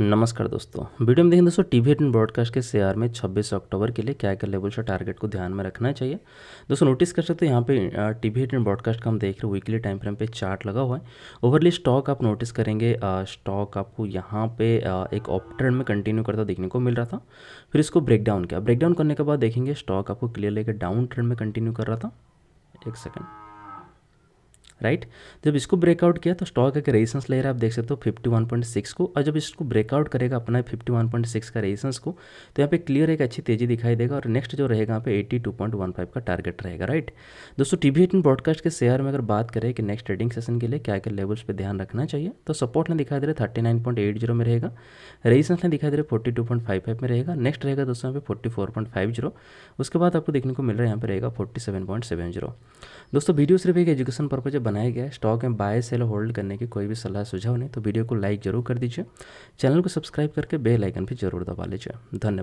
नमस्कार दोस्तों वीडियो में देखें दोस्तों टीवी एटीन ब्रॉडकास्ट के शेयर में 26 अक्टूबर के लिए क्या क्या लेवल से टारगेट को ध्यान में रखना चाहिए दोस्तों नोटिस कर सकते हो यहाँ पे टीवी एटीन ब्रॉडकास्ट का हम देख रहे हैं वीकली टाइम फ्रेम पे चार्ट लगा हुआ है ओवरली स्टॉक आप नोटिस करेंगे स्टॉक आपको यहाँ पे आ, एक ऑप ट्रेंड में कंटिन्यू करता देखने को मिल रहा था फिर इसको ब्रेकडाउन किया ब्रेकडाउन करने के बाद देखेंगे स्टॉक आपको क्लियर लेकर डाउन ट्रेंड में कंटिन्यू कर रहा था एक सेकेंड राइट जब इसको ब्रेकआउट किया तो स्टॉक एक रेजिस्टेंस ले रहा है आप देख सकते हो फिफ्टी को और जब इसको ब्रेकआउट करेगा अपना फिफ्टी का रेजिस्टेंस को तो यहाँ पे क्लियर एक अच्छी तेजी दिखाई देगा और नेक्स्ट जो रहेगा यहाँ पे एट्टी का टारगेट रहेगा राइट दोस्तों टी वी ब्रॉडकास्ट के शेयर में अगर बात करें कि नेक्स्ट ट्रेडिंग सेशन के लिए क्या क्या लेवल्स पर ध्यान रखना चाहिए तो सपोर्ट ने दिखाई दे रहा है थर्टी में रहेगा रेजिस्टेंस ने दिखाई दे रहा है फोर्टी में रहेगा नेक्स्ट रहेगा दोस्तों यहाँ पे फोर्टी उसके बाद आपको देखने को मिल रहा है यहाँ पर रहेगा फोर्टी दोस्तों वीडियो सिर्फ एक एजुकेशन पर्पज है बनाया गया है स्टॉक में बाय सेल होल्ड करने की कोई भी सलाह सुझाव नहीं तो वीडियो को लाइक जरूर कर दीजिए चैनल को सब्सक्राइब करके बेल आइकन भी जरूर दबा लीजिए धन्यवाद